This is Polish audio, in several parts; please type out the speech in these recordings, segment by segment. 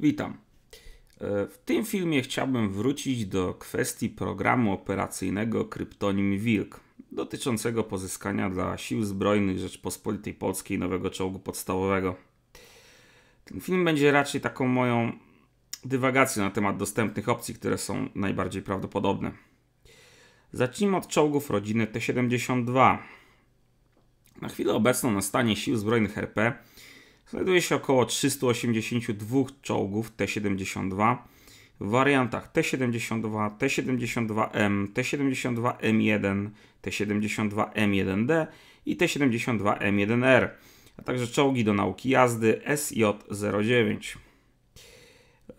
Witam. E, w tym filmie chciałbym wrócić do kwestii programu operacyjnego Kryptonim Wilk, dotyczącego pozyskania dla Sił Zbrojnych Rzeczpospolitej Polskiej nowego czołgu podstawowego. Ten film będzie raczej taką moją dywagacją na temat dostępnych opcji, które są najbardziej prawdopodobne. Zacznijmy od czołgów rodziny T-72. Na chwilę obecną na stanie Sił Zbrojnych RP Znajduje się około 382 czołgów T-72 w wariantach T-72, T-72M, T-72M1, T-72M1D i T-72M1R, a także czołgi do nauki jazdy SJ-09.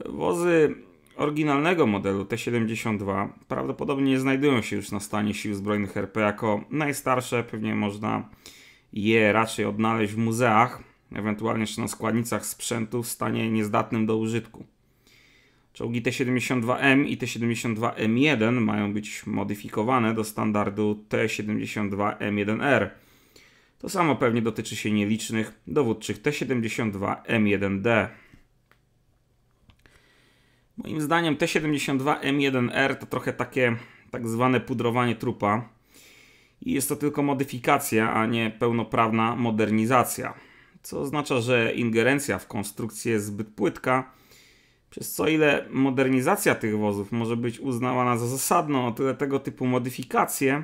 Wozy oryginalnego modelu T-72 prawdopodobnie nie znajdują się już na stanie Sił Zbrojnych RP jako najstarsze, pewnie można je raczej odnaleźć w muzeach, ewentualnie jeszcze na składnicach sprzętu w stanie niezdatnym do użytku. Czołgi T-72M i T-72M1 mają być modyfikowane do standardu T-72M1R. To samo pewnie dotyczy się nielicznych dowódczych T-72M1D. Moim zdaniem T-72M1R to trochę takie tak zwane pudrowanie trupa i jest to tylko modyfikacja, a nie pełnoprawna modernizacja co oznacza, że ingerencja w konstrukcję jest zbyt płytka, przez co ile modernizacja tych wozów może być uznawana za zasadną, o tyle tego typu modyfikacje,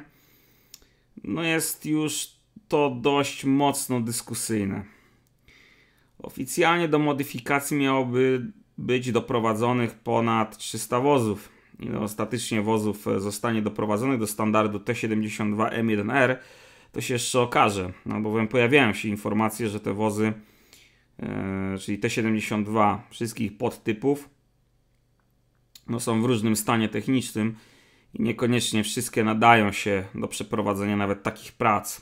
no jest już to dość mocno dyskusyjne. Oficjalnie do modyfikacji miałoby być doprowadzonych ponad 300 wozów. Ile ostatecznie wozów e, zostanie doprowadzonych do standardu T72M1R, to się jeszcze okaże, no bowiem pojawiają się informacje, że te wozy, e, czyli T72 wszystkich podtypów, no są w różnym stanie technicznym i niekoniecznie wszystkie nadają się do przeprowadzenia nawet takich prac.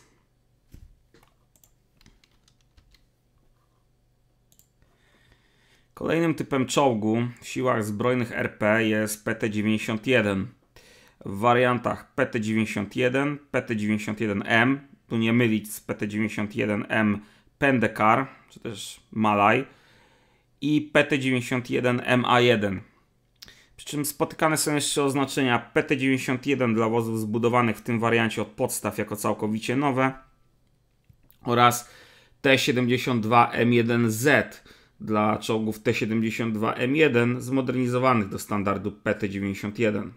Kolejnym typem czołgu w siłach zbrojnych RP jest PT-91 w wariantach PT91, PT91M, tu nie mylić z PT91M Pendekar, czy też Malaj i PT91MA1. Przy czym spotykane są jeszcze oznaczenia PT91 dla wozów zbudowanych w tym wariancie od podstaw jako całkowicie nowe oraz T72M1Z dla czołgów T72M1 zmodernizowanych do standardu PT91.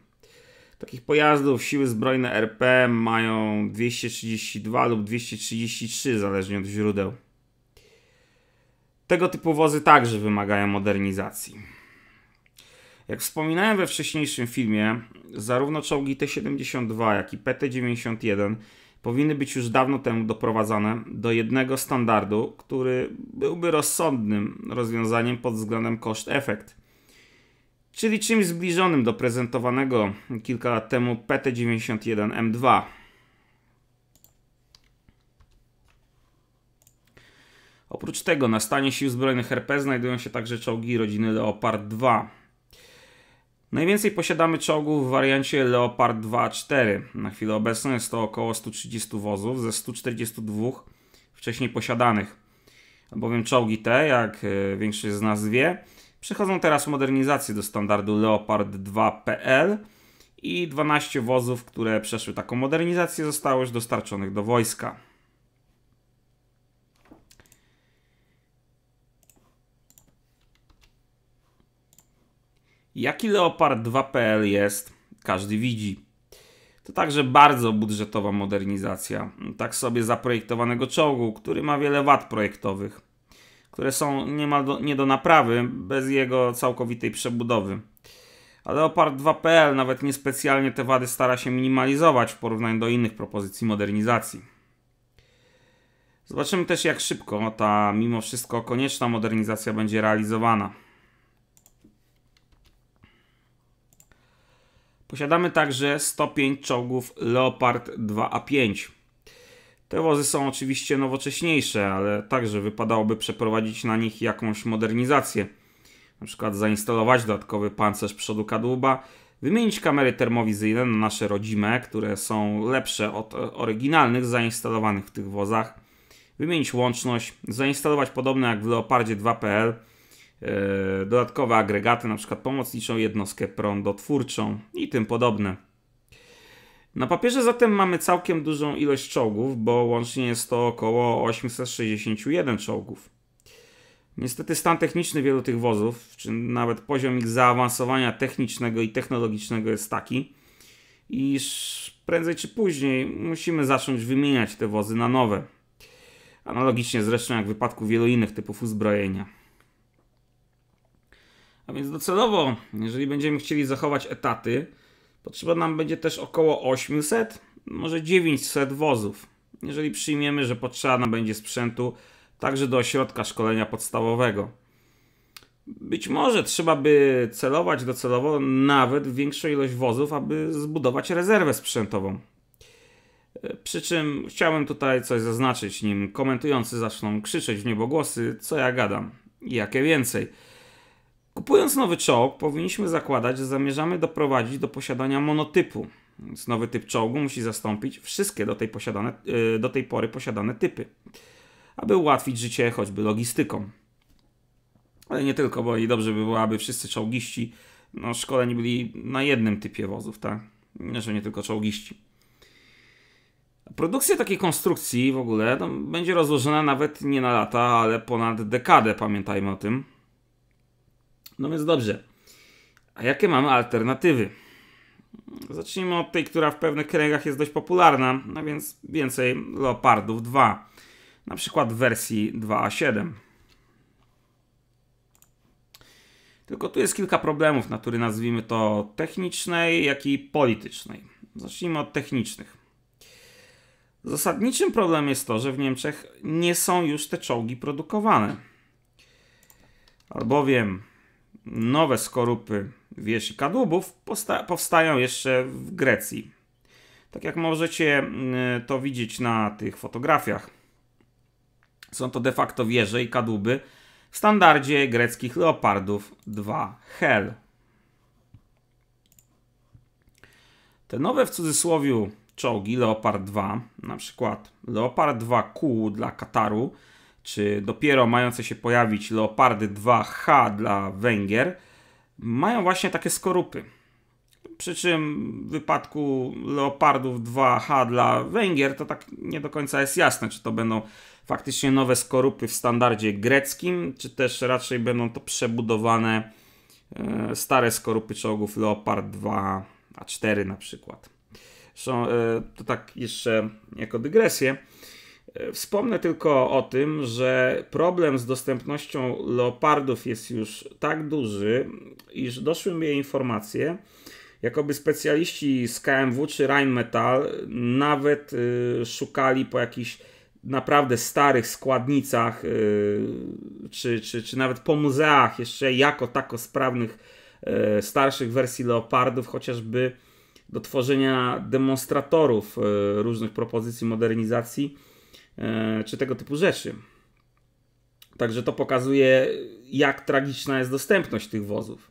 Takich pojazdów siły zbrojne RP mają 232 lub 233, zależnie od źródeł. Tego typu wozy także wymagają modernizacji. Jak wspominałem we wcześniejszym filmie, zarówno czołgi T-72, jak i PT-91 powinny być już dawno temu doprowadzane do jednego standardu, który byłby rozsądnym rozwiązaniem pod względem koszt-efekt czyli czymś zbliżonym do prezentowanego kilka lat temu PT91M2. Oprócz tego na stanie Sił Zbrojnych RP znajdują się także czołgi rodziny Leopard 2. Najwięcej posiadamy czołgów w wariancie Leopard 2-4. Na chwilę obecną jest to około 130 wozów ze 142 wcześniej posiadanych. Albowiem czołgi te, jak e, większość z nas wie, Przechodzą teraz modernizacje do standardu Leopard 2.pl i 12 wozów, które przeszły taką modernizację, zostało już dostarczonych do wojska. Jaki Leopard 2.pl jest, każdy widzi. To także bardzo budżetowa modernizacja, tak sobie zaprojektowanego czołgu, który ma wiele wad projektowych które są niemal do, nie do naprawy bez jego całkowitej przebudowy. A Leopard 2PL nawet niespecjalnie te wady stara się minimalizować w porównaniu do innych propozycji modernizacji. Zobaczymy też jak szybko ta mimo wszystko konieczna modernizacja będzie realizowana. Posiadamy także 105 czołgów Leopard 2A5. Te wozy są oczywiście nowocześniejsze, ale także wypadałoby przeprowadzić na nich jakąś modernizację. Na przykład zainstalować dodatkowy pancerz przodu kadłuba, wymienić kamery termowizyjne na nasze rodzime, które są lepsze od oryginalnych zainstalowanych w tych wozach, wymienić łączność, zainstalować podobne jak w Leopardzie pl e, dodatkowe agregaty, na przykład pomocniczą jednostkę prądotwórczą i tym podobne. Na papierze zatem mamy całkiem dużą ilość czołgów, bo łącznie jest to około 861 czołgów. Niestety stan techniczny wielu tych wozów, czy nawet poziom ich zaawansowania technicznego i technologicznego jest taki, iż prędzej czy później musimy zacząć wymieniać te wozy na nowe. Analogicznie zresztą jak w wypadku wielu innych typów uzbrojenia. A więc docelowo, jeżeli będziemy chcieli zachować etaty, Potrzeba nam będzie też około 800, może 900 wozów, jeżeli przyjmiemy, że potrzeba nam będzie sprzętu także do ośrodka szkolenia podstawowego. Być może trzeba by celować docelowo nawet większą ilość wozów, aby zbudować rezerwę sprzętową. E, przy czym chciałem tutaj coś zaznaczyć, nim komentujący zaczną krzyczeć w niebogłosy, co ja gadam i jakie więcej. Kupując nowy czołg, powinniśmy zakładać, że zamierzamy doprowadzić do posiadania monotypu. Więc nowy typ czołgu musi zastąpić wszystkie do tej, posiadane, y, do tej pory posiadane typy, aby ułatwić życie choćby logistykom. Ale nie tylko, bo i dobrze by było, aby wszyscy czołgiści no, szkoleni byli na jednym typie wozów, tak? Że nie tylko czołgiści. Produkcja takiej konstrukcji w ogóle no, będzie rozłożona nawet nie na lata, ale ponad dekadę, pamiętajmy o tym. No więc dobrze. A jakie mamy alternatywy? Zacznijmy od tej, która w pewnych kręgach jest dość popularna, no więc więcej Leopardów 2. Na przykład w wersji 2A7. Tylko tu jest kilka problemów natury, nazwijmy to technicznej, jak i politycznej. Zacznijmy od technicznych. Zasadniczym problemem jest to, że w Niemczech nie są już te czołgi produkowane. Albowiem Nowe skorupy wież i kadłubów powstają jeszcze w Grecji. Tak jak możecie mm, to widzieć na tych fotografiach. Są to de facto wieże i kadłuby w standardzie greckich leopardów 2 Hel. Te nowe w cudzysłowie czołgi Leopard 2, na przykład Leopard 2Q dla Kataru, czy dopiero mające się pojawić Leopardy 2H dla Węgier, mają właśnie takie skorupy. Przy czym w wypadku Leopardów 2H dla Węgier to tak nie do końca jest jasne, czy to będą faktycznie nowe skorupy w standardzie greckim, czy też raczej będą to przebudowane e, stare skorupy czołgów Leopard 2A4 na przykład. Zresztą e, to tak jeszcze jako dygresję. Wspomnę tylko o tym, że problem z dostępnością leopardów jest już tak duży, iż doszły mi informacje, jakoby specjaliści z KMW czy Rheinmetall nawet y, szukali po jakichś naprawdę starych składnicach, y, czy, czy, czy nawet po muzeach jeszcze jako tako sprawnych y, starszych wersji leopardów, chociażby do tworzenia demonstratorów y, różnych propozycji modernizacji E, czy tego typu rzeczy. Także to pokazuje, jak tragiczna jest dostępność tych wozów.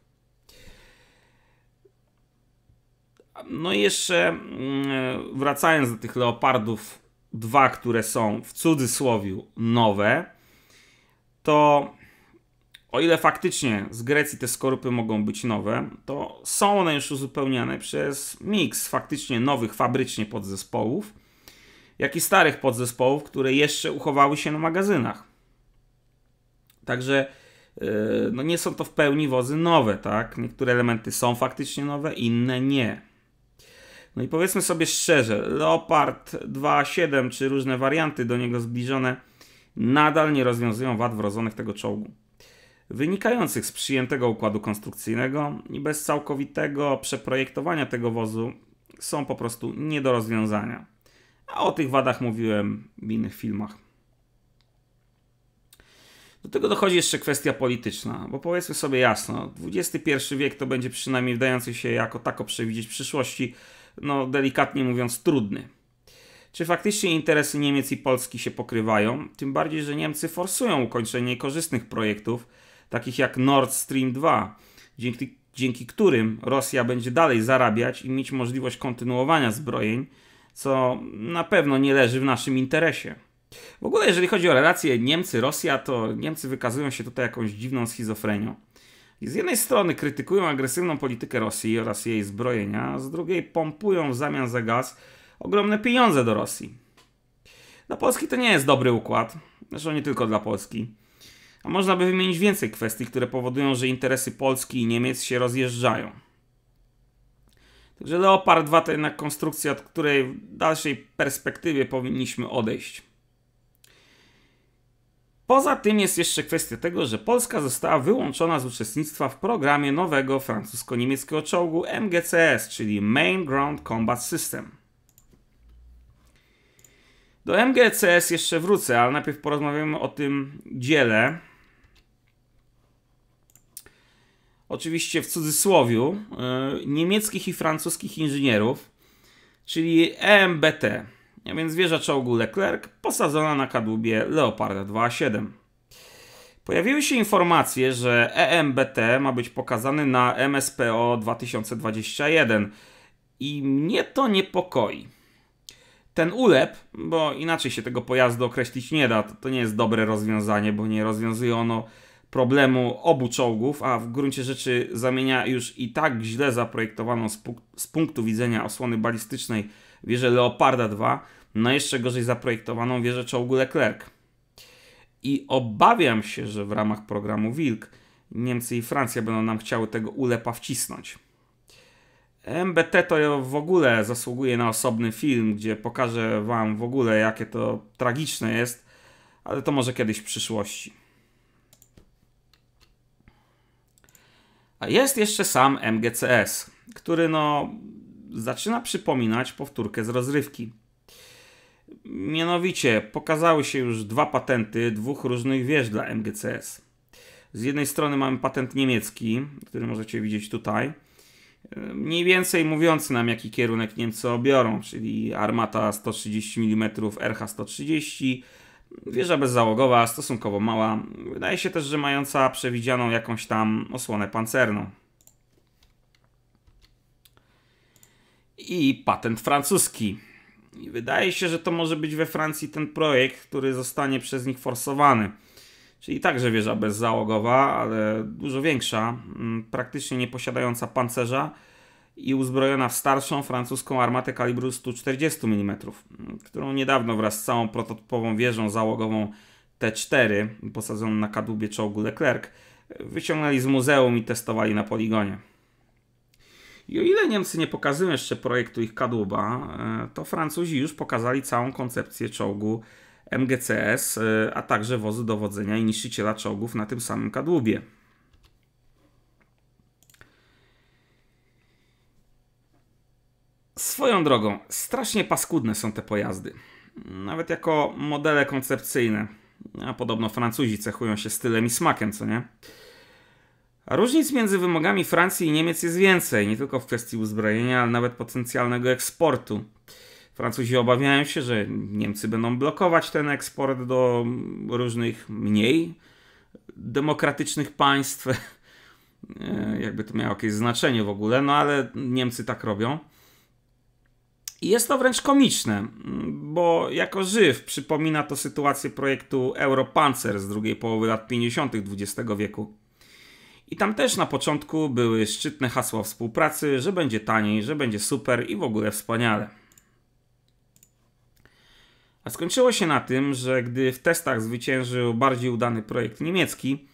No i jeszcze mm, e, wracając do tych leopardów, dwa, które są w cudzysłowie nowe, to o ile faktycznie z Grecji te skorupy mogą być nowe, to są one już uzupełniane przez miks faktycznie nowych fabrycznie podzespołów jak i starych podzespołów, które jeszcze uchowały się na magazynach. Także e, no nie są to w pełni wozy nowe, tak? Niektóre elementy są faktycznie nowe, inne nie. No i powiedzmy sobie szczerze, Leopard 2.7 czy różne warianty do niego zbliżone nadal nie rozwiązują wad wrodzonych tego czołgu. Wynikających z przyjętego układu konstrukcyjnego i bez całkowitego przeprojektowania tego wozu są po prostu nie do rozwiązania. A o tych wadach mówiłem w innych filmach. Do tego dochodzi jeszcze kwestia polityczna, bo powiedzmy sobie jasno, XXI wiek to będzie przynajmniej wdający się jako tako przewidzieć przyszłości, no delikatnie mówiąc trudny. Czy faktycznie interesy Niemiec i Polski się pokrywają? Tym bardziej, że Niemcy forsują ukończenie korzystnych projektów, takich jak Nord Stream 2, dzięki, dzięki którym Rosja będzie dalej zarabiać i mieć możliwość kontynuowania zbrojeń, co na pewno nie leży w naszym interesie. W ogóle, jeżeli chodzi o relacje Niemcy-Rosja, to Niemcy wykazują się tutaj jakąś dziwną schizofrenią. Z jednej strony krytykują agresywną politykę Rosji oraz jej zbrojenia, a z drugiej pompują w zamian za gaz ogromne pieniądze do Rosji. Dla Polski to nie jest dobry układ, zresztą nie tylko dla Polski. A można by wymienić więcej kwestii, które powodują, że interesy Polski i Niemiec się rozjeżdżają. Także Leopard 2 to jednak konstrukcja, od której w dalszej perspektywie powinniśmy odejść. Poza tym jest jeszcze kwestia tego, że Polska została wyłączona z uczestnictwa w programie nowego francusko-niemieckiego czołgu MGCS, czyli Main Ground Combat System. Do MGCS jeszcze wrócę, ale najpierw porozmawiamy o tym dziele, oczywiście w cudzysłowiu, e, niemieckich i francuskich inżynierów, czyli EMBT, a więc wieża czołgu Leclerc posadzona na kadłubie Leoparda 2A7. Pojawiły się informacje, że EMBT ma być pokazany na MSPO 2021 i mnie to niepokoi. Ten ulep, bo inaczej się tego pojazdu określić nie da, to, to nie jest dobre rozwiązanie, bo nie rozwiązuje ono problemu obu czołgów, a w gruncie rzeczy zamienia już i tak źle zaprojektowaną z, z punktu widzenia osłony balistycznej wieżę Leoparda 2 na no jeszcze gorzej zaprojektowaną wieżę czołgu Leclerc. I obawiam się, że w ramach programu Wilk Niemcy i Francja będą nam chciały tego ulepa wcisnąć. MBT to w ogóle zasługuje na osobny film, gdzie pokażę Wam w ogóle, jakie to tragiczne jest, ale to może kiedyś w przyszłości. A jest jeszcze sam MGCS, który no zaczyna przypominać powtórkę z rozrywki. Mianowicie pokazały się już dwa patenty dwóch różnych wież dla MGCS. Z jednej strony mamy patent niemiecki, który możecie widzieć tutaj, mniej więcej mówiący nam, jaki kierunek Niemcy obiorą, czyli armata 130 mm RH-130, Wieża bezzałogowa, stosunkowo mała. Wydaje się też, że mająca przewidzianą jakąś tam osłonę pancerną. I patent francuski. I wydaje się, że to może być we Francji ten projekt, który zostanie przez nich forsowany. Czyli także wieża bezzałogowa, ale dużo większa, mm, praktycznie nie posiadająca pancerza i uzbrojona w starszą francuską armatę kalibru 140 mm, którą niedawno wraz z całą prototypową wieżą załogową T4 posadzoną na kadłubie czołgu Leclerc wyciągnęli z muzeum i testowali na poligonie. I o ile Niemcy nie pokazują jeszcze projektu ich kadłuba, e, to Francuzi już pokazali całą koncepcję czołgu MGCS, e, a także wozu dowodzenia i niszczyciela czołgów na tym samym kadłubie. Swoją drogą, strasznie paskudne są te pojazdy. Nawet jako modele koncepcyjne. A podobno Francuzi cechują się stylem i smakiem, co nie? A różnic między wymogami Francji i Niemiec jest więcej, nie tylko w kwestii uzbrojenia, ale nawet potencjalnego eksportu. Francuzi obawiają się, że Niemcy będą blokować ten eksport do różnych mniej demokratycznych państw. E, jakby to miało jakieś znaczenie w ogóle, no ale Niemcy tak robią. I jest to wręcz komiczne, mm, bo jako żyw przypomina to sytuację projektu Europanzer z drugiej połowy lat 50. XX wieku. I tam też na początku były szczytne hasła współpracy, że będzie taniej, że będzie super i w ogóle wspaniale. A skończyło się na tym, że gdy w testach zwyciężył bardziej udany projekt niemiecki,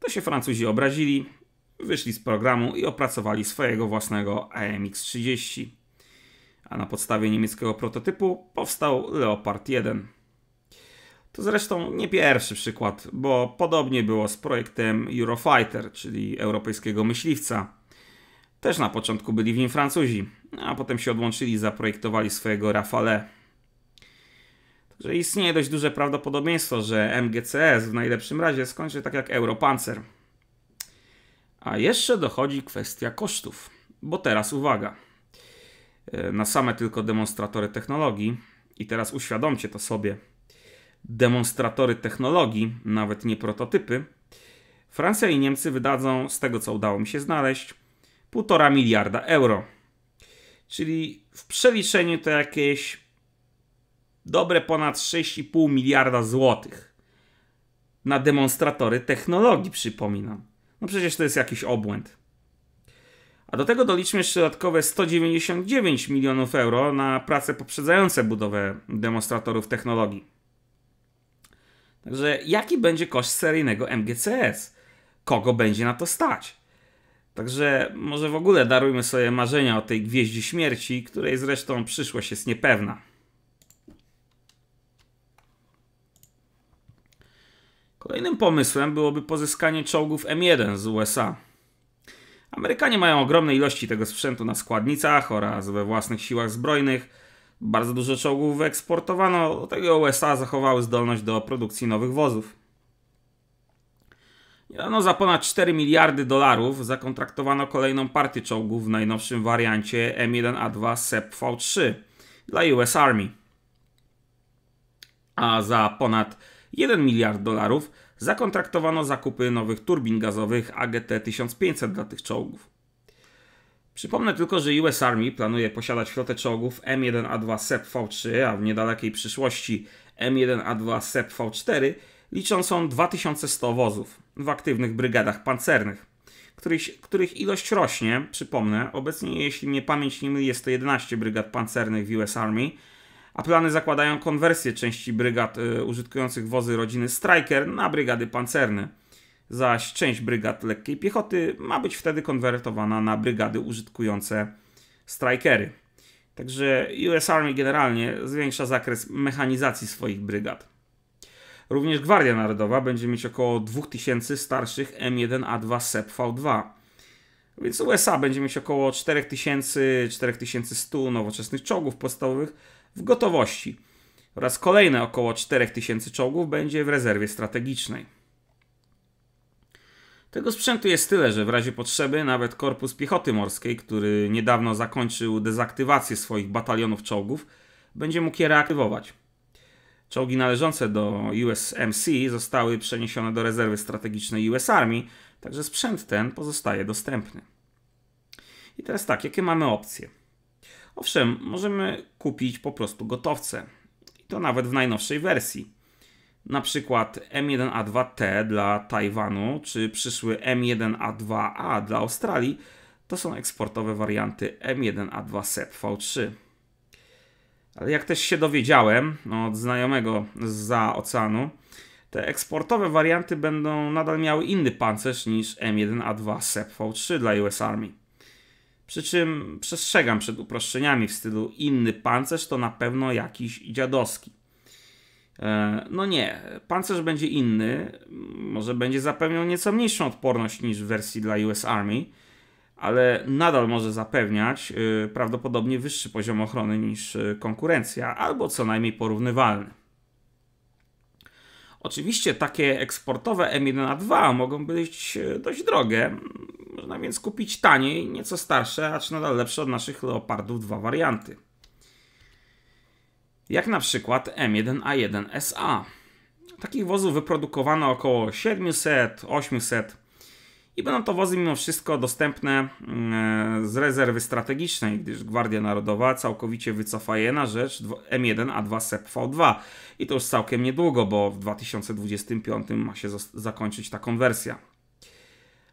to się Francuzi obrazili, wyszli z programu i opracowali swojego własnego AMX-30 a na podstawie niemieckiego prototypu powstał Leopard 1. To zresztą nie pierwszy przykład, bo podobnie było z projektem Eurofighter, czyli europejskiego myśliwca. Też na początku byli w nim Francuzi, a potem się odłączyli i zaprojektowali swojego Rafale. Także istnieje dość duże prawdopodobieństwo, że MGCS w najlepszym razie skończy tak jak Europancer. A jeszcze dochodzi kwestia kosztów, bo teraz uwaga – na same tylko demonstratory technologii. I teraz uświadomcie to sobie. Demonstratory technologii, nawet nie prototypy. Francja i Niemcy wydadzą, z tego co udało mi się znaleźć, 1,5 miliarda euro. Czyli w przeliczeniu to jakieś dobre ponad 6,5 miliarda złotych na demonstratory technologii, przypominam. No przecież to jest jakiś obłęd. A do tego doliczmy jeszcze dodatkowe 199 milionów euro na prace poprzedzające budowę demonstratorów technologii. Także jaki będzie koszt seryjnego MGCS? Kogo będzie na to stać? Także może w ogóle darujmy sobie marzenia o tej gwieździe śmierci, której zresztą przyszłość jest niepewna. Kolejnym pomysłem byłoby pozyskanie czołgów M1 z USA. Amerykanie mają ogromne ilości tego sprzętu na składnicach oraz we własnych siłach zbrojnych. Bardzo dużo czołgów wyeksportowano, do tego USA zachowały zdolność do produkcji nowych wozów. Niedawno za ponad 4 miliardy dolarów zakontraktowano kolejną partię czołgów w najnowszym wariancie M1A2 SEP V3 dla US Army. A za ponad 1 miliard dolarów zakontraktowano zakupy nowych turbin gazowych AGT-1500 dla tych czołgów. Przypomnę tylko, że US Army planuje posiadać flotę czołgów M1A2 SEP V3, a w niedalekiej przyszłości M1A2 SEP V4 liczącą 2100 wozów w aktywnych brygadach pancernych, których, których ilość rośnie, przypomnę, obecnie jeśli mnie pamięć nie myli jest to 11 brygad pancernych w US Army, a plany zakładają konwersję części brygad y, użytkujących wozy rodziny Striker na brygady pancerne, zaś część brygad lekkiej piechoty ma być wtedy konwertowana na brygady użytkujące Strikery. Także US Army generalnie zwiększa zakres mechanizacji swoich brygad. Również Gwardia Narodowa będzie mieć około 2000 starszych M1A2 SEP V2. Więc USA będzie mieć około 4000-4100 nowoczesnych czołgów podstawowych, w gotowości oraz kolejne około 4000 czołgów będzie w rezerwie strategicznej. Tego sprzętu jest tyle, że w razie potrzeby nawet Korpus Piechoty Morskiej, który niedawno zakończył dezaktywację swoich batalionów czołgów, będzie mógł je reaktywować. Czołgi należące do USMC zostały przeniesione do rezerwy strategicznej US Army, także sprzęt ten pozostaje dostępny. I teraz tak, jakie mamy opcje? Owszem, możemy kupić po prostu gotowce. I to nawet w najnowszej wersji. Na przykład M1A2T dla Tajwanu, czy przyszły M1A2A dla Australii, to są eksportowe warianty M1A2 e V3. Ale jak też się dowiedziałem od znajomego za oceanu, te eksportowe warianty będą nadal miały inny pancerz niż M1A2 SEP V3 dla US Army. Przy czym przestrzegam przed uproszczeniami w stylu inny pancerz to na pewno jakiś dziadowski. E, no nie, pancerz będzie inny, może będzie zapewniał nieco mniejszą odporność niż w wersji dla US Army, ale nadal może zapewniać e, prawdopodobnie wyższy poziom ochrony niż e, konkurencja, albo co najmniej porównywalny. Oczywiście takie eksportowe M1A2 mogą być dość drogie, można więc kupić taniej, nieco starsze, acz nadal lepsze od naszych Leopardów dwa warianty. Jak na przykład M1A1SA. Takich wozów wyprodukowano około 700, 800 i będą to wozy mimo wszystko dostępne mm, z rezerwy strategicznej, gdyż Gwardia Narodowa całkowicie wycofa je na rzecz M1A2 SEP V2 i to już całkiem niedługo, bo w 2025 ma się zakończyć ta konwersja.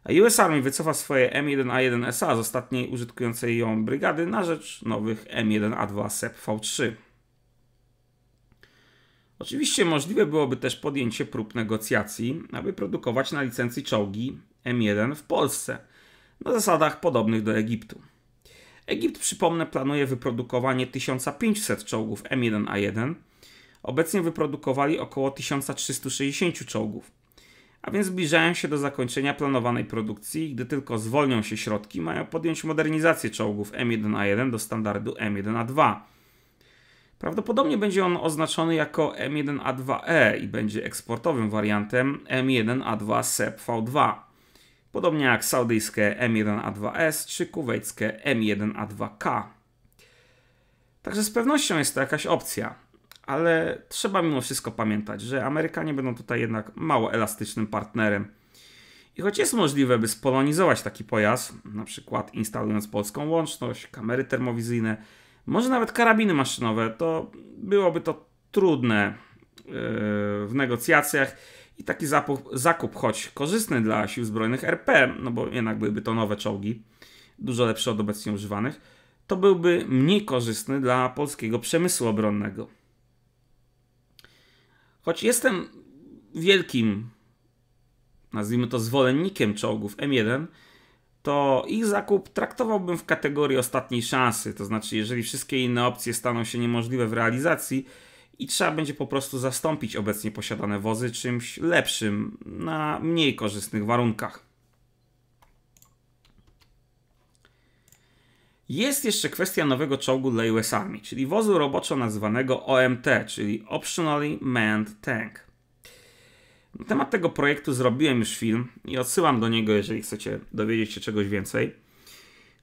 US Army wycofa swoje M1A1SA z ostatniej użytkującej ją brygady na rzecz nowych M1A2 SEP V3. Oczywiście możliwe byłoby też podjęcie prób negocjacji, aby produkować na licencji czołgi M1 w Polsce na zasadach podobnych do Egiptu. Egipt, przypomnę, planuje wyprodukowanie 1500 czołgów M1A1. Obecnie wyprodukowali około 1360 czołgów a więc zbliżają się do zakończenia planowanej produkcji gdy tylko zwolnią się środki, mają podjąć modernizację czołgów M1A1 do standardu M1A2. Prawdopodobnie będzie on oznaczony jako M1A2E i będzie eksportowym wariantem M1A2 SEP V2. Podobnie jak saudyjskie M1A2S czy kuwejskie M1A2K. Także z pewnością jest to jakaś opcja ale trzeba mimo wszystko pamiętać, że Amerykanie będą tutaj jednak mało elastycznym partnerem. I choć jest możliwe, by spolonizować taki pojazd, na przykład instalując polską łączność, kamery termowizyjne, może nawet karabiny maszynowe, to byłoby to trudne e, w negocjacjach i taki zakup, choć korzystny dla sił zbrojnych RP, no bo jednak byłyby to nowe czołgi, dużo lepsze od obecnie używanych, to byłby mniej korzystny dla polskiego przemysłu obronnego. Choć jestem wielkim, nazwijmy to zwolennikiem czołgów M1, to ich zakup traktowałbym w kategorii ostatniej szansy. To znaczy, jeżeli wszystkie inne opcje staną się niemożliwe w realizacji i trzeba będzie po prostu zastąpić obecnie posiadane wozy czymś lepszym na mniej korzystnych warunkach. Jest jeszcze kwestia nowego czołgu dla US Army, czyli wozu roboczo nazwanego OMT, czyli Optionally Manned Tank. Na temat tego projektu zrobiłem już film i odsyłam do niego, jeżeli chcecie dowiedzieć się czegoś więcej.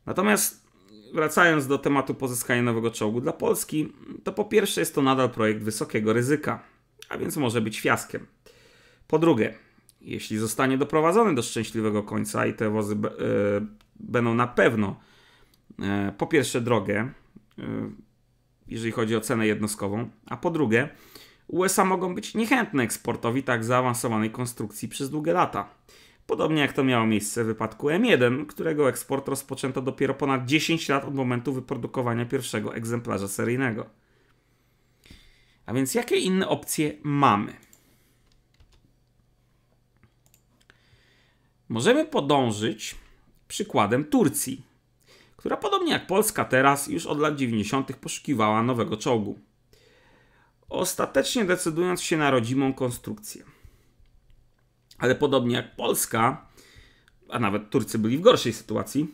Natomiast wracając do tematu pozyskania nowego czołgu dla Polski, to po pierwsze jest to nadal projekt wysokiego ryzyka, a więc może być fiaskiem. Po drugie, jeśli zostanie doprowadzony do szczęśliwego końca i te wozy e, będą na pewno E, po pierwsze drogę, e, jeżeli chodzi o cenę jednostkową, a po drugie USA mogą być niechętne eksportowi tak zaawansowanej konstrukcji przez długie lata. Podobnie jak to miało miejsce w wypadku M1, którego eksport rozpoczęto dopiero ponad 10 lat od momentu wyprodukowania pierwszego egzemplarza seryjnego. A więc jakie inne opcje mamy? Możemy podążyć przykładem Turcji, która podobnie jak Polska teraz już od lat 90. poszukiwała nowego czołgu. Ostatecznie decydując się na rodzimą konstrukcję. Ale podobnie jak Polska, a nawet Turcy byli w gorszej sytuacji,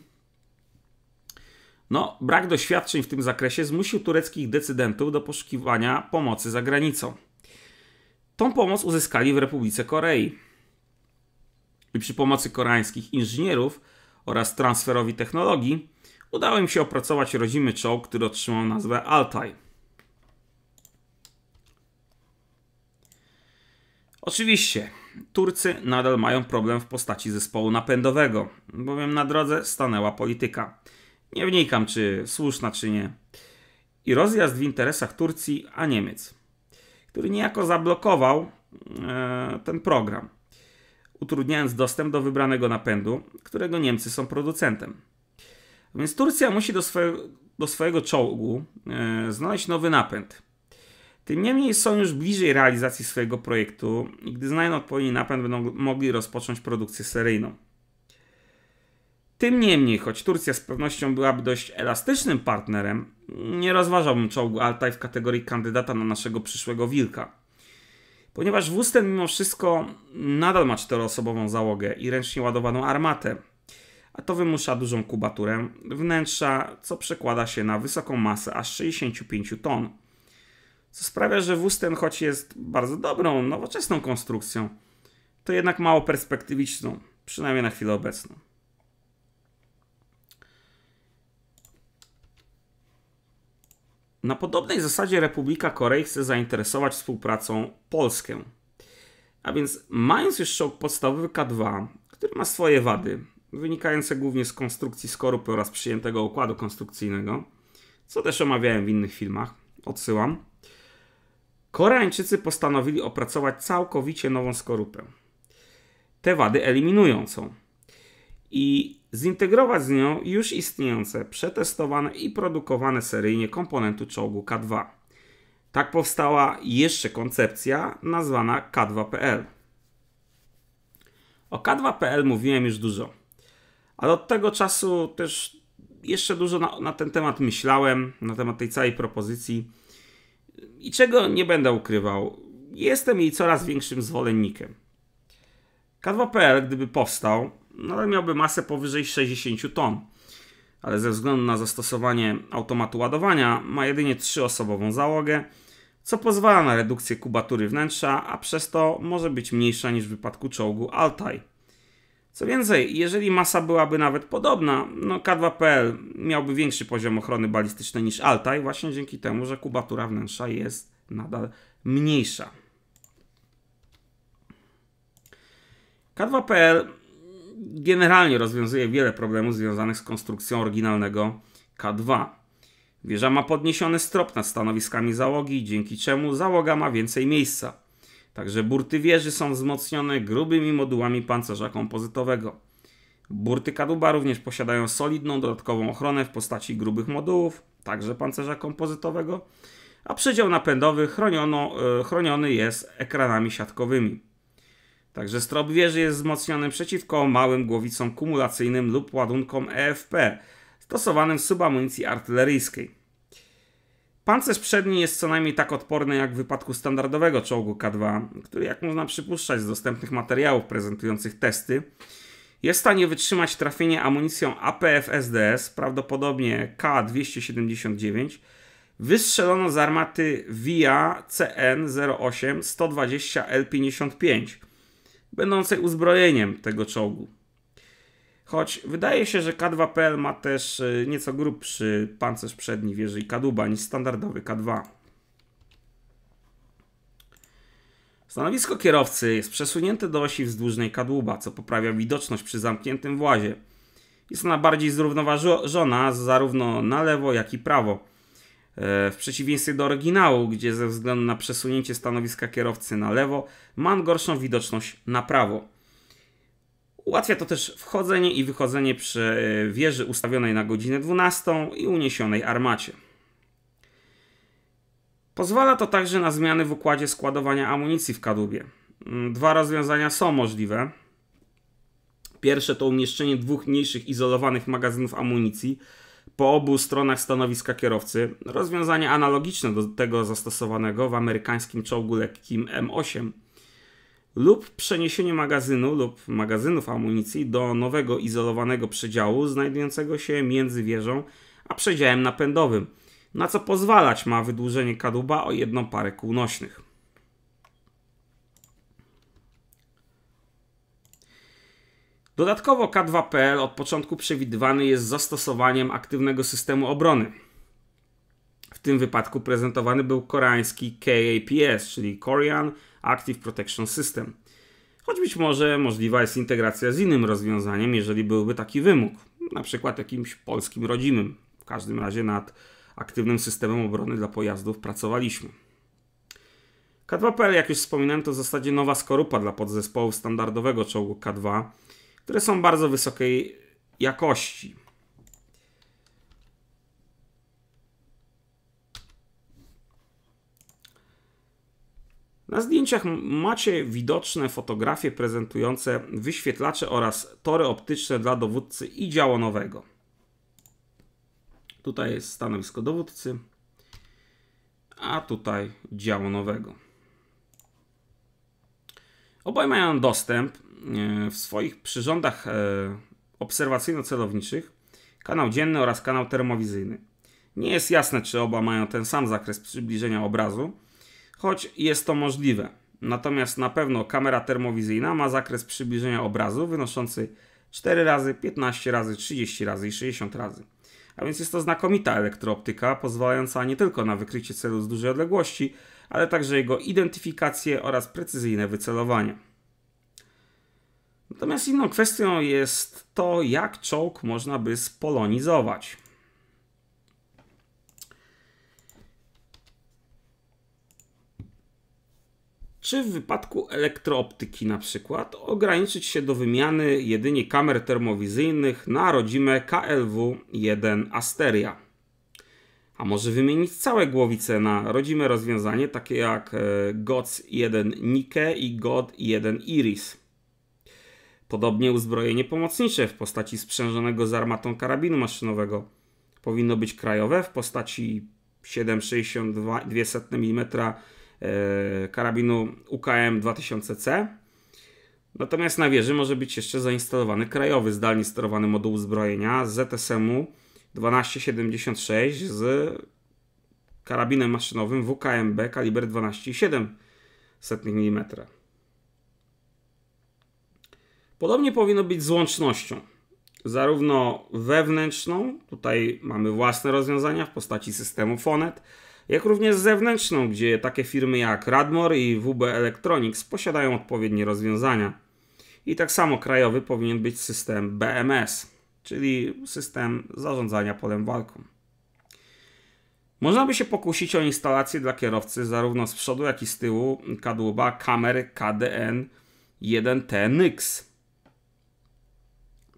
no, brak doświadczeń w tym zakresie zmusił tureckich decydentów do poszukiwania pomocy za granicą. Tą pomoc uzyskali w Republice Korei. I przy pomocy koreańskich inżynierów oraz transferowi technologii udało im się opracować rodzimy czołg, który otrzymał nazwę Altaj. Oczywiście, Turcy nadal mają problem w postaci zespołu napędowego, bowiem na drodze stanęła polityka. Nie wnikam, czy słuszna, czy nie. I rozjazd w interesach Turcji, a Niemiec, który niejako zablokował e, ten program, utrudniając dostęp do wybranego napędu, którego Niemcy są producentem. Więc Turcja musi do, swoje, do swojego czołgu e, znaleźć nowy napęd. Tym niemniej są już bliżej realizacji swojego projektu i gdy znajdą odpowiedni napęd, będą mogli rozpocząć produkcję seryjną. Tym niemniej, choć Turcja z pewnością byłaby dość elastycznym partnerem, nie rozważałbym czołgu Altaj w kategorii kandydata na naszego przyszłego wilka. Ponieważ wóz ten mimo wszystko nadal ma czteroosobową załogę i ręcznie ładowaną armatę, a to wymusza dużą kubaturę wnętrza, co przekłada się na wysoką masę aż 65 ton. Co sprawia, że wóz ten, choć jest bardzo dobrą, nowoczesną konstrukcją, to jednak mało perspektywiczną, przynajmniej na chwilę obecną. Na podobnej zasadzie Republika Korei chce zainteresować współpracą Polskę. A więc mając już czołg podstawowy K2, który ma swoje wady, wynikające głównie z konstrukcji skorupy oraz przyjętego układu konstrukcyjnego, co też omawiałem w innych filmach. Odsyłam. Koreańczycy postanowili opracować całkowicie nową skorupę. Te wady eliminującą i zintegrować z nią już istniejące, przetestowane i produkowane seryjnie komponenty czołgu K2. Tak powstała jeszcze koncepcja nazwana K2PL. O K2PL mówiłem już dużo. Ale od tego czasu też jeszcze dużo na, na ten temat myślałem, na temat tej całej propozycji i czego nie będę ukrywał, jestem jej coraz większym zwolennikiem. K2PL, gdyby powstał, nadal no miałby masę powyżej 60 ton, ale ze względu na zastosowanie automatu ładowania ma jedynie trzyosobową załogę, co pozwala na redukcję kubatury wnętrza, a przez to może być mniejsza niż w wypadku czołgu Altai. Co więcej, jeżeli masa byłaby nawet podobna, no K2PL miałby większy poziom ochrony balistycznej niż Altaj, właśnie dzięki temu, że kubatura wnętrza jest nadal mniejsza. K2PL generalnie rozwiązuje wiele problemów związanych z konstrukcją oryginalnego K2. Wieża ma podniesiony strop nad stanowiskami załogi, dzięki czemu załoga ma więcej miejsca. Także burty wieży są wzmocnione grubymi modułami pancerza kompozytowego. Burty kadłuba również posiadają solidną dodatkową ochronę w postaci grubych modułów, także pancerza kompozytowego, a przedział napędowy chroniono, e, chroniony jest ekranami siatkowymi. Także strop wieży jest wzmocniony przeciwko małym głowicom kumulacyjnym lub ładunkom EFP stosowanym w subamunicji artyleryjskiej. Pancerz przedni jest co najmniej tak odporny jak w wypadku standardowego czołgu K2, który jak można przypuszczać z dostępnych materiałów prezentujących testy, jest w stanie wytrzymać trafienie amunicją APF-SDS, prawdopodobnie K-279, wystrzelono z armaty VIA CN-08 120L-55, będącej uzbrojeniem tego czołgu. Choć wydaje się, że K2PL ma też e, nieco grubszy pancerz przedni wieży i kaduba niż standardowy K2. Stanowisko kierowcy jest przesunięte do osi wzdłużnej kadłuba, co poprawia widoczność przy zamkniętym włazie. Jest ona bardziej zrównoważona zarówno na lewo, jak i prawo. E, w przeciwieństwie do oryginału, gdzie ze względu na przesunięcie stanowiska kierowcy na lewo, ma on gorszą widoczność na prawo. Ułatwia to też wchodzenie i wychodzenie przy e, wieży ustawionej na godzinę 12 i uniesionej armacie. Pozwala to także na zmiany w układzie składowania amunicji w kadłubie. Mm, dwa rozwiązania są możliwe. Pierwsze to umieszczenie dwóch mniejszych izolowanych magazynów amunicji po obu stronach stanowiska kierowcy. Rozwiązanie analogiczne do tego zastosowanego w amerykańskim czołgu lekkim M8 lub przeniesienie magazynu lub magazynów amunicji do nowego izolowanego przedziału znajdującego się między wieżą a przedziałem napędowym, na co pozwalać ma wydłużenie kadłuba o jedną parę kółnośnych. Dodatkowo K2PL od początku przewidywany jest zastosowaniem aktywnego systemu obrony. W tym wypadku prezentowany był koreański KAPS, czyli Korean Active Protection System. Choć być może możliwa jest integracja z innym rozwiązaniem, jeżeli byłby taki wymóg, na przykład jakimś polskim rodzimym. W każdym razie nad aktywnym systemem obrony dla pojazdów pracowaliśmy. K2PL, jak już wspominałem, to w zasadzie nowa skorupa dla podzespołów standardowego czołgu K2, które są bardzo wysokiej jakości. Na zdjęciach macie widoczne fotografie prezentujące wyświetlacze oraz tory optyczne dla dowódcy i działonowego. Tutaj jest stanowisko dowódcy, a tutaj działonowego. Obaj mają dostęp e, w swoich przyrządach e, obserwacyjno-celowniczych, kanał dzienny oraz kanał termowizyjny. Nie jest jasne, czy oba mają ten sam zakres przybliżenia obrazu, choć jest to możliwe. Natomiast na pewno kamera termowizyjna ma zakres przybliżenia obrazu wynoszący 4 razy, 15 razy, 30 razy i 60 razy. A więc jest to znakomita elektrooptyka, pozwalająca nie tylko na wykrycie celu z dużej odległości, ale także jego identyfikację oraz precyzyjne wycelowanie. Natomiast inną kwestią jest to, jak czołg można by spolonizować. czy w wypadku elektrooptyki na przykład ograniczyć się do wymiany jedynie kamer termowizyjnych na rodzime KLW-1 Asteria. A może wymienić całe głowice na rodzime rozwiązanie takie jak e, GOTS-1 Nike i GOD-1 Iris. Podobnie uzbrojenie pomocnicze w postaci sprzężonego z armatą karabinu maszynowego powinno być krajowe w postaci 7,62 mm E, karabinu UKM 2000C. Natomiast na wieży może być jeszcze zainstalowany krajowy zdalnie sterowany moduł uzbrojenia z ZSM-u 1276 z karabinem maszynowym WKMB kaliber 12,7 mm. Podobnie powinno być z łącznością. Zarówno wewnętrzną, tutaj mamy własne rozwiązania w postaci systemu Fonet, jak również zewnętrzną, gdzie takie firmy jak Radmor i WB Electronics posiadają odpowiednie rozwiązania. I tak samo krajowy powinien być system BMS, czyli system zarządzania polem walką. Można by się pokusić o instalację dla kierowcy zarówno z przodu, jak i z tyłu kadłuba kamer KDN 1T NYX.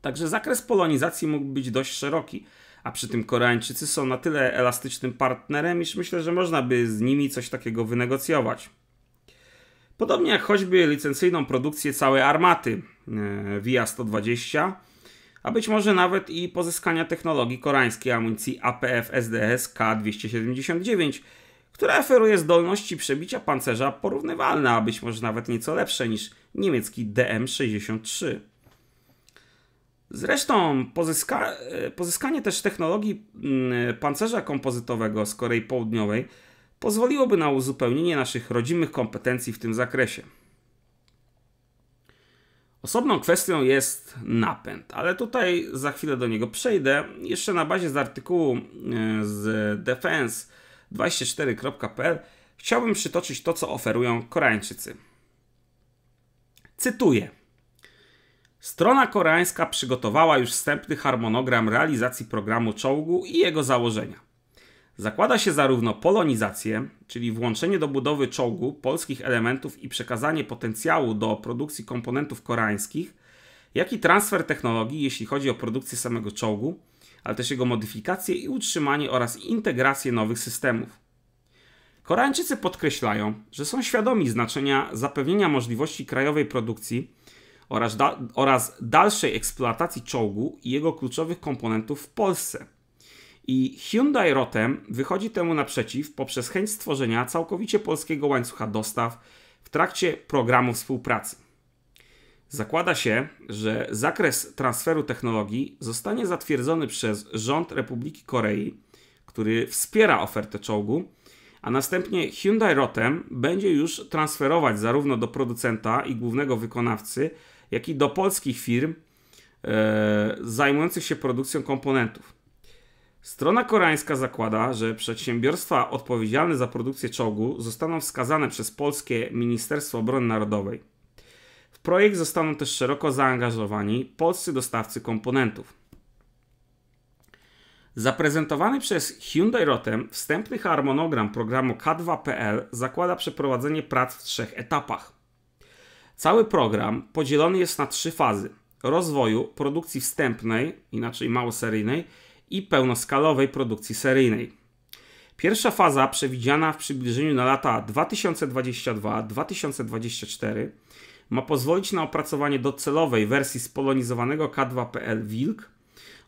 Także zakres polonizacji mógł być dość szeroki, a przy tym Koreańczycy są na tyle elastycznym partnerem, iż myślę, że można by z nimi coś takiego wynegocjować. Podobnie jak choćby licencyjną produkcję całej armaty e, VIA 120, a być może nawet i pozyskania technologii koreańskiej amunicji APF SDS K279, która oferuje zdolności przebicia pancerza porównywalne, a być może nawet nieco lepsze niż niemiecki DM63. Zresztą pozyska e, pozyskanie też technologii mm, e, pancerza kompozytowego z Korei Południowej pozwoliłoby na uzupełnienie naszych rodzimych kompetencji w tym zakresie. Osobną kwestią jest napęd, ale tutaj za chwilę do niego przejdę. Jeszcze na bazie z artykułu e, z defense24.pl chciałbym przytoczyć to, co oferują Koreańczycy. Cytuję. Strona koreańska przygotowała już wstępny harmonogram realizacji programu czołgu i jego założenia. Zakłada się zarówno polonizację, czyli włączenie do budowy czołgu polskich elementów i przekazanie potencjału do produkcji komponentów koreańskich, jak i transfer technologii, jeśli chodzi o produkcję samego czołgu, ale też jego modyfikację i utrzymanie oraz integrację nowych systemów. Koreańczycy podkreślają, że są świadomi znaczenia zapewnienia możliwości krajowej produkcji oraz, da oraz dalszej eksploatacji czołgu i jego kluczowych komponentów w Polsce. I Hyundai Rotem wychodzi temu naprzeciw poprzez chęć stworzenia całkowicie polskiego łańcucha dostaw w trakcie programu współpracy. Zakłada się, że zakres transferu technologii zostanie zatwierdzony przez rząd Republiki Korei, który wspiera ofertę czołgu, a następnie Hyundai Rotem będzie już transferować zarówno do producenta i głównego wykonawcy jak i do polskich firm e, zajmujących się produkcją komponentów. Strona koreańska zakłada, że przedsiębiorstwa odpowiedzialne za produkcję czołgu zostaną wskazane przez polskie Ministerstwo Obrony Narodowej. W projekt zostaną też szeroko zaangażowani polscy dostawcy komponentów. Zaprezentowany przez Hyundai Rotem wstępny harmonogram programu K2.pl zakłada przeprowadzenie prac w trzech etapach. Cały program podzielony jest na trzy fazy: rozwoju, produkcji wstępnej, inaczej małoseryjnej, i pełnoskalowej produkcji seryjnej. Pierwsza faza przewidziana w przybliżeniu na lata 2022-2024 ma pozwolić na opracowanie docelowej wersji spolonizowanego K2PL Wilk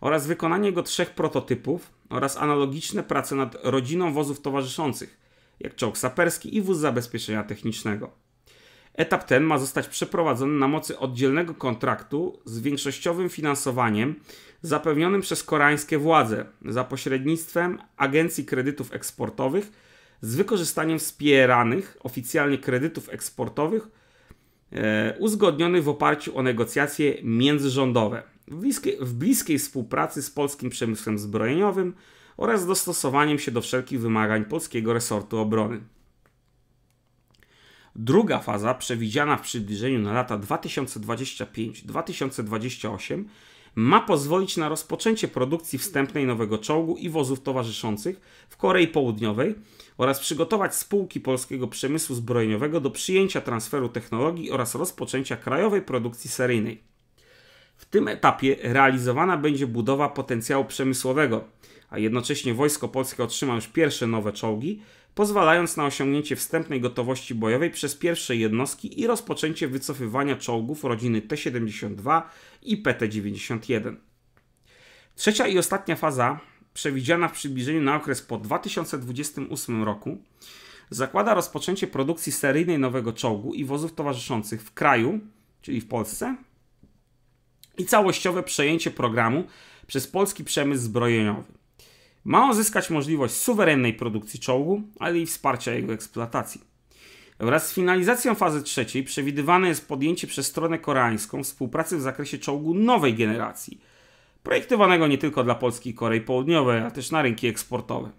oraz wykonanie jego trzech prototypów oraz analogiczne prace nad rodziną wozów towarzyszących, jak czołg saperski i wóz zabezpieczenia technicznego. Etap ten ma zostać przeprowadzony na mocy oddzielnego kontraktu z większościowym finansowaniem zapewnionym przez koreańskie władze za pośrednictwem Agencji Kredytów Eksportowych z wykorzystaniem wspieranych oficjalnie kredytów eksportowych e, uzgodnionych w oparciu o negocjacje międzyrządowe w bliskiej, w bliskiej współpracy z polskim przemysłem zbrojeniowym oraz dostosowaniem się do wszelkich wymagań polskiego resortu obrony. Druga faza, przewidziana w przybliżeniu na lata 2025-2028, ma pozwolić na rozpoczęcie produkcji wstępnej nowego czołgu i wozów towarzyszących w Korei Południowej oraz przygotować spółki polskiego przemysłu zbrojeniowego do przyjęcia transferu technologii oraz rozpoczęcia krajowej produkcji seryjnej. W tym etapie realizowana będzie budowa potencjału przemysłowego, a jednocześnie Wojsko Polskie otrzyma już pierwsze nowe czołgi, pozwalając na osiągnięcie wstępnej gotowości bojowej przez pierwsze jednostki i rozpoczęcie wycofywania czołgów rodziny T-72 i PT-91. Trzecia i ostatnia faza, przewidziana w przybliżeniu na okres po 2028 roku, zakłada rozpoczęcie produkcji seryjnej nowego czołgu i wozów towarzyszących w kraju, czyli w Polsce, i całościowe przejęcie programu przez polski przemysł zbrojeniowy. Ma on zyskać możliwość suwerennej produkcji czołgu, ale i wsparcia jego eksploatacji. Wraz z finalizacją fazy trzeciej przewidywane jest podjęcie przez stronę koreańską współpracy w zakresie czołgu nowej generacji, projektowanego nie tylko dla Polski i Korei Południowej, ale też na rynki eksportowe.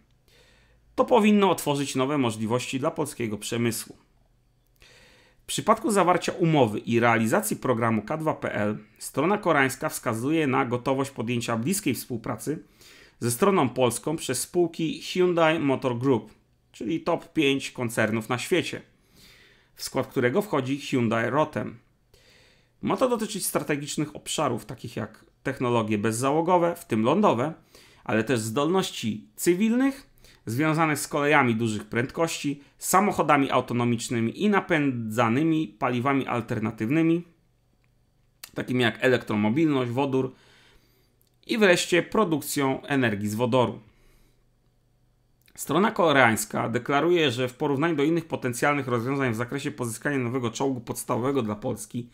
To powinno otworzyć nowe możliwości dla polskiego przemysłu. W przypadku zawarcia umowy i realizacji programu K2PL strona koreańska wskazuje na gotowość podjęcia bliskiej współpracy ze stroną polską przez spółki Hyundai Motor Group, czyli top 5 koncernów na świecie, w skład którego wchodzi Hyundai Rotem. Ma to dotyczyć strategicznych obszarów takich jak technologie bezzałogowe, w tym lądowe, ale też zdolności cywilnych związanych z kolejami dużych prędkości, samochodami autonomicznymi i napędzanymi paliwami alternatywnymi, takimi jak elektromobilność, wodór, i wreszcie produkcją energii z wodoru. Strona koreańska deklaruje, że w porównaniu do innych potencjalnych rozwiązań w zakresie pozyskania nowego czołgu podstawowego dla Polski,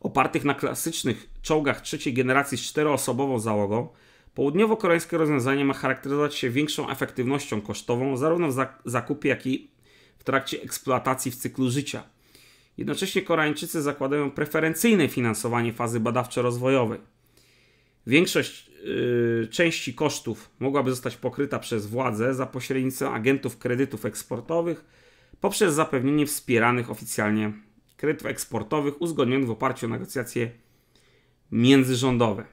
opartych na klasycznych czołgach trzeciej generacji z czteroosobową załogą, południowo-koreańskie rozwiązanie ma charakteryzować się większą efektywnością kosztową zarówno w zakupie, jak i w trakcie eksploatacji w cyklu życia. Jednocześnie Koreańczycy zakładają preferencyjne finansowanie fazy badawczo-rozwojowej. Większość Y, części kosztów mogłaby zostać pokryta przez władze za pośrednictwem agentów kredytów eksportowych poprzez zapewnienie wspieranych oficjalnie kredytów eksportowych uzgodnionych w oparciu o negocjacje międzyrządowe.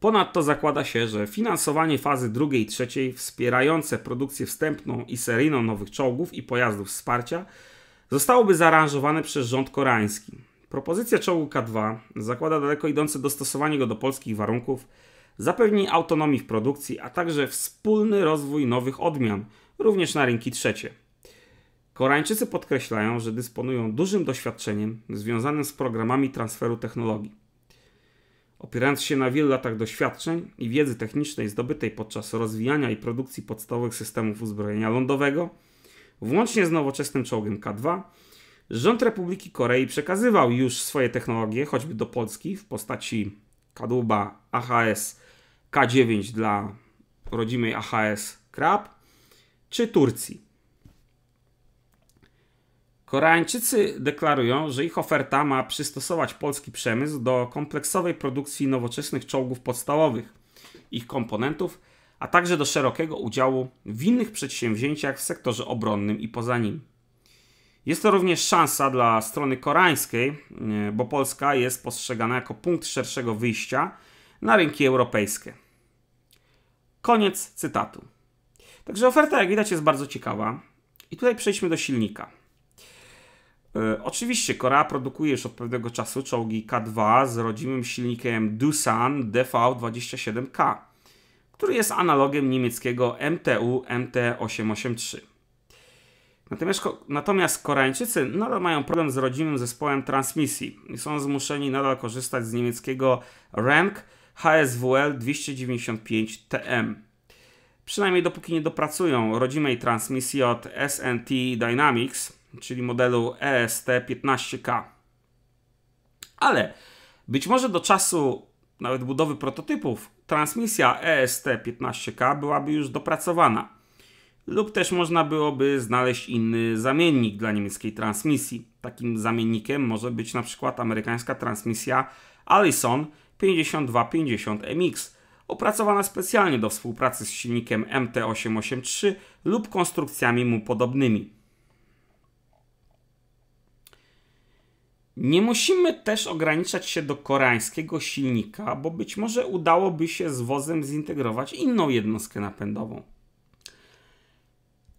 Ponadto zakłada się, że finansowanie fazy drugiej i trzeciej wspierające produkcję wstępną i seryjną nowych czołgów i pojazdów wsparcia zostałoby zaaranżowane przez rząd koreański. Propozycja czołgu K2 zakłada daleko idące dostosowanie go do polskich warunków, zapewni autonomii w produkcji, a także wspólny rozwój nowych odmian, również na rynki trzecie. Koreańczycy podkreślają, że dysponują dużym doświadczeniem związanym z programami transferu technologii. Opierając się na wielu latach doświadczeń i wiedzy technicznej zdobytej podczas rozwijania i produkcji podstawowych systemów uzbrojenia lądowego, włącznie z nowoczesnym czołgiem K2, Rząd Republiki Korei przekazywał już swoje technologie, choćby do Polski, w postaci kadłuba AHS K9 dla rodzimej AHS Krab, czy Turcji. Koreańczycy deklarują, że ich oferta ma przystosować polski przemysł do kompleksowej produkcji nowoczesnych czołgów podstawowych, ich komponentów, a także do szerokiego udziału w innych przedsięwzięciach w sektorze obronnym i poza nim. Jest to również szansa dla strony koreańskiej, bo Polska jest postrzegana jako punkt szerszego wyjścia na rynki europejskie. Koniec cytatu. Także oferta, jak widać, jest bardzo ciekawa. I tutaj przejdźmy do silnika. E, oczywiście Korea produkuje już od pewnego czasu czołgi K2 z rodzimym silnikiem Dusan DV27K, który jest analogiem niemieckiego MTU MT883. Natomiast, natomiast Koreańczycy nadal mają problem z rodzimym zespołem transmisji i są zmuszeni nadal korzystać z niemieckiego RANK HSWL 295TM. Przynajmniej dopóki nie dopracują rodzimej transmisji od SNT Dynamics, czyli modelu EST15K. Ale być może do czasu nawet budowy prototypów transmisja EST15K byłaby już dopracowana lub też można byłoby znaleźć inny zamiennik dla niemieckiej transmisji. Takim zamiennikiem może być na przykład amerykańska transmisja Allison 5250MX, opracowana specjalnie do współpracy z silnikiem MT883 lub konstrukcjami mu podobnymi. Nie musimy też ograniczać się do koreańskiego silnika, bo być może udałoby się z wozem zintegrować inną jednostkę napędową.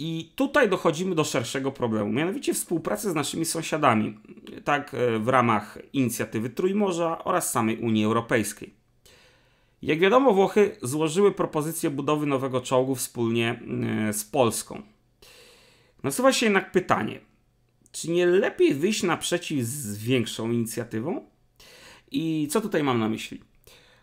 I tutaj dochodzimy do szerszego problemu, mianowicie współpracy z naszymi sąsiadami, tak e, w ramach inicjatywy Trójmorza oraz samej Unii Europejskiej. Jak wiadomo, Włochy złożyły propozycję budowy nowego czołgu wspólnie e, z Polską. Nasuwa się jednak pytanie, czy nie lepiej wyjść naprzeciw z większą inicjatywą? I co tutaj mam na myśli?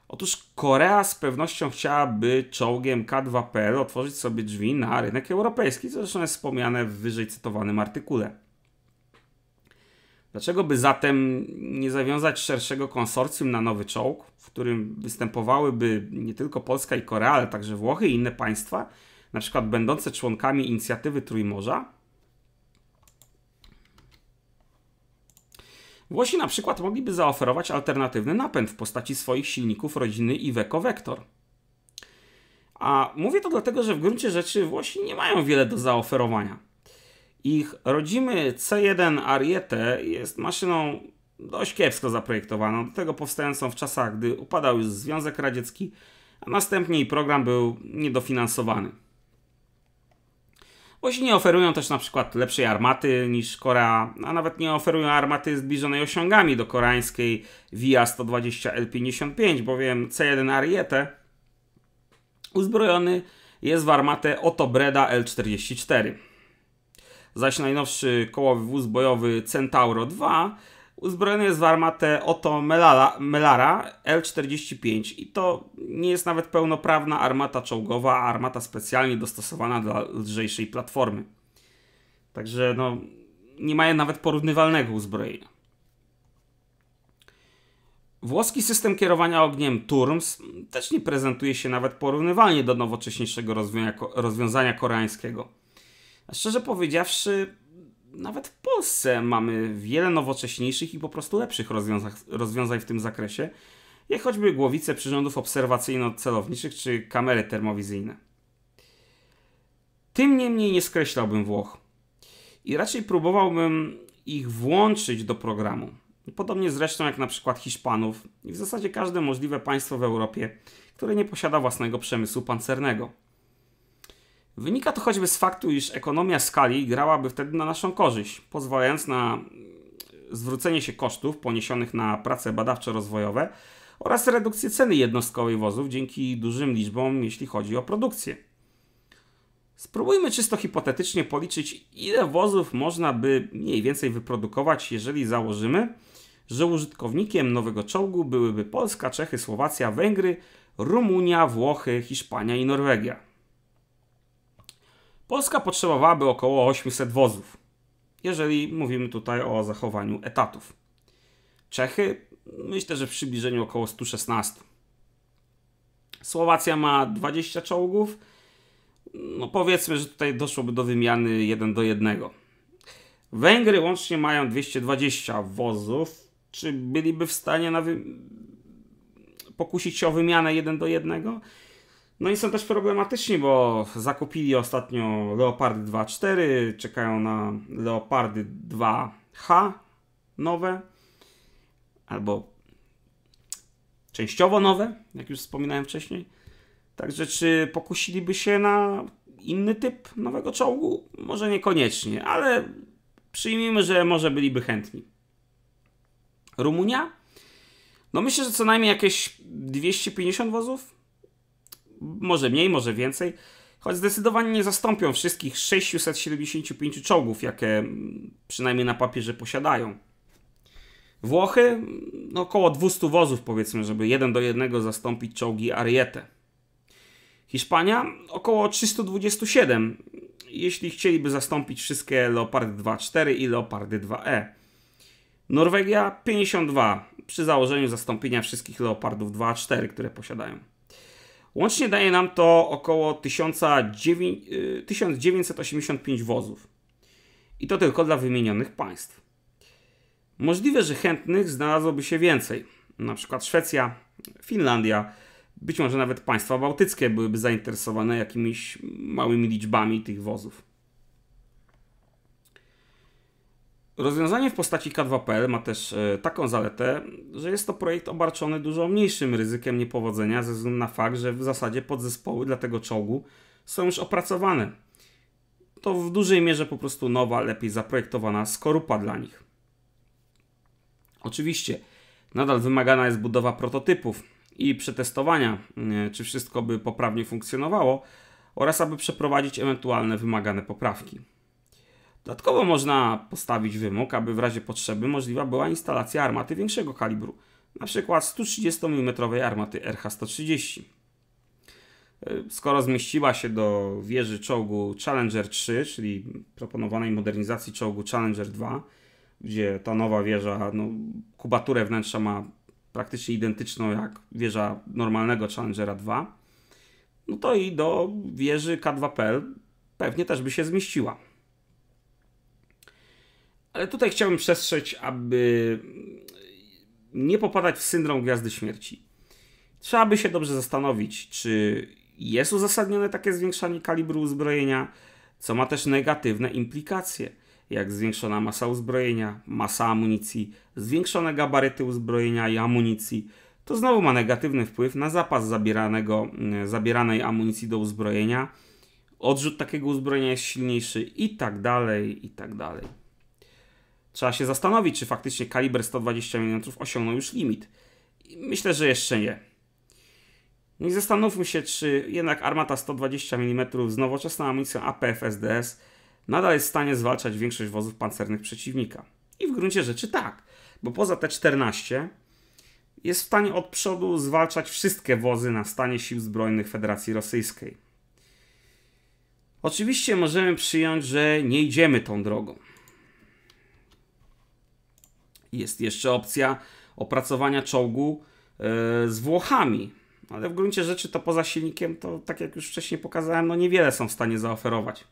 Otóż Korea z pewnością chciałaby czołgiem k 2 p otworzyć sobie drzwi na rynek europejski, co zresztą jest wspomniane w wyżej cytowanym artykule. Dlaczego by zatem nie zawiązać szerszego konsorcjum na nowy czołg, w którym występowałyby nie tylko Polska i Korea, ale także Włochy i inne państwa, na przykład będące członkami inicjatywy Trójmorza? Włosi na przykład mogliby zaoferować alternatywny napęd w postaci swoich silników rodziny Iveco Vector. A mówię to dlatego, że w gruncie rzeczy Włosi nie mają wiele do zaoferowania. Ich rodzimy C1 Ariete jest maszyną dość kiepsko zaprojektowaną, do tego powstającą w czasach, gdy upadał już Związek Radziecki, a następnie jej program był niedofinansowany. Łosi nie oferują też na przykład lepszej armaty niż Korea, a nawet nie oferują armaty zbliżonej osiągami do koreańskiej VIA 120L55, bowiem C1 Ariete uzbrojony jest w armatę Oto Breda L44. Zaś najnowszy kołowy wóz bojowy Centauro 2 Uzbrojony jest w armatę Oto Melala, Melara L-45 i to nie jest nawet pełnoprawna armata czołgowa, a armata specjalnie dostosowana dla lżejszej platformy. Także no, nie mają nawet porównywalnego uzbrojenia. Włoski system kierowania ogniem TURMS też nie prezentuje się nawet porównywalnie do nowocześniejszego rozwiązania koreańskiego. A szczerze powiedziawszy, nawet w Polsce mamy wiele nowocześniejszych i po prostu lepszych rozwiązań, rozwiązań w tym zakresie, jak choćby głowice przyrządów obserwacyjno-celowniczych czy kamery termowizyjne. Tym niemniej nie skreślałbym Włoch i raczej próbowałbym ich włączyć do programu. Podobnie zresztą jak na przykład Hiszpanów i w zasadzie każde możliwe państwo w Europie, które nie posiada własnego przemysłu pancernego. Wynika to choćby z faktu, iż ekonomia skali grałaby wtedy na naszą korzyść, pozwalając na mm, zwrócenie się kosztów poniesionych na prace badawczo-rozwojowe oraz redukcję ceny jednostkowej wozów dzięki dużym liczbom, jeśli chodzi o produkcję. Spróbujmy czysto hipotetycznie policzyć, ile wozów można by mniej więcej wyprodukować, jeżeli założymy, że użytkownikiem nowego czołgu byłyby Polska, Czechy, Słowacja, Węgry, Rumunia, Włochy, Hiszpania i Norwegia. Polska potrzebowałaby około 800 wozów, jeżeli mówimy tutaj o zachowaniu etatów. Czechy myślę, że w przybliżeniu około 116. Słowacja ma 20 czołgów. No powiedzmy, że tutaj doszłoby do wymiany 1 do 1. Węgry łącznie mają 220 wozów. Czy byliby w stanie na wy... pokusić się o wymianę 1 do 1? No i są też problematyczni, bo zakupili ostatnio Leopardy 2.4, czekają na Leopardy 2H nowe, albo częściowo nowe, jak już wspominałem wcześniej. Także czy pokusiliby się na inny typ nowego czołgu? Może niekoniecznie, ale przyjmijmy, że może byliby chętni. Rumunia? No myślę, że co najmniej jakieś 250 wozów może mniej, może więcej, choć zdecydowanie nie zastąpią wszystkich 675 czołgów, jakie mm, przynajmniej na papierze posiadają. Włochy mm, no około 200 wozów, powiedzmy, żeby jeden do jednego zastąpić czołgi Ariete. Hiszpania około 327, jeśli chcieliby zastąpić wszystkie Leopardy 2.4 i Leopardy 2E. Norwegia 52 przy założeniu zastąpienia wszystkich Leopardów 2.4, które posiadają. Łącznie daje nam to około 1985 y, wozów. I to tylko dla wymienionych państw. Możliwe, że chętnych znalazłoby się więcej. Na przykład Szwecja, Finlandia, być może nawet państwa bałtyckie byłyby zainteresowane jakimiś małymi liczbami tych wozów. Rozwiązanie w postaci K2PL ma też e, taką zaletę, że jest to projekt obarczony dużo mniejszym ryzykiem niepowodzenia ze względu na fakt, że w zasadzie podzespoły dla tego czołgu są już opracowane. To w dużej mierze po prostu nowa, lepiej zaprojektowana skorupa dla nich. Oczywiście nadal wymagana jest budowa prototypów i przetestowania, mm, e, czy wszystko by poprawnie funkcjonowało oraz aby przeprowadzić ewentualne wymagane poprawki. Dodatkowo można postawić wymóg, aby w razie potrzeby możliwa była instalacja armaty większego kalibru, np. 130 mm armaty RH-130. E, skoro zmieściła się do wieży czołgu Challenger 3, czyli proponowanej modernizacji czołgu Challenger 2, gdzie ta nowa wieża, no, kubaturę wnętrza ma praktycznie identyczną jak wieża normalnego Challengera 2, no to i do wieży K2PL pewnie też by się zmieściła. Ale tutaj chciałbym przestrzec, aby nie popadać w syndrom Gwiazdy Śmierci. Trzeba by się dobrze zastanowić, czy jest uzasadnione takie zwiększanie kalibru uzbrojenia, co ma też negatywne implikacje, jak zwiększona masa uzbrojenia, masa amunicji, zwiększone gabaryty uzbrojenia i amunicji. To znowu ma negatywny wpływ na zapas zabieranego, mm, zabieranej amunicji do uzbrojenia. Odrzut takiego uzbrojenia jest silniejszy i tak dalej, i tak dalej. Trzeba się zastanowić, czy faktycznie kaliber 120 mm osiągnął już limit. Myślę, że jeszcze nie. No i zastanówmy się, czy jednak armata 120 mm z nowoczesną amunicją APF-SDS nadal jest w stanie zwalczać większość wozów pancernych przeciwnika. I w gruncie rzeczy tak, bo poza T-14 jest w stanie od przodu zwalczać wszystkie wozy na stanie sił zbrojnych Federacji Rosyjskiej. Oczywiście możemy przyjąć, że nie idziemy tą drogą. Jest jeszcze opcja opracowania czołgu e, z Włochami, ale w gruncie rzeczy to poza silnikiem, to tak jak już wcześniej pokazałem, no niewiele są w stanie zaoferować.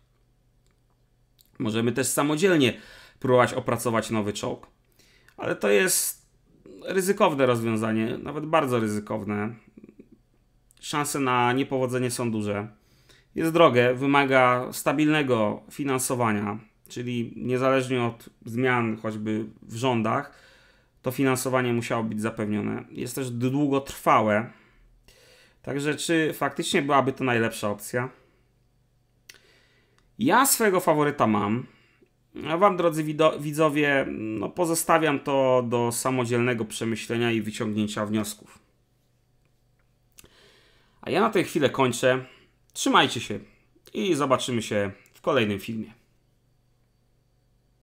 Możemy też samodzielnie próbować opracować nowy czołg, ale to jest ryzykowne rozwiązanie, nawet bardzo ryzykowne. Szanse na niepowodzenie są duże. Jest drogie, wymaga stabilnego finansowania, czyli niezależnie od zmian choćby w rządach, to finansowanie musiało być zapewnione. Jest też długotrwałe. Także czy faktycznie byłaby to najlepsza opcja? Ja swojego faworyta mam. A Wam, drodzy widzowie, no pozostawiam to do samodzielnego przemyślenia i wyciągnięcia wniosków. A ja na tę chwilę kończę. Trzymajcie się i zobaczymy się w kolejnym filmie.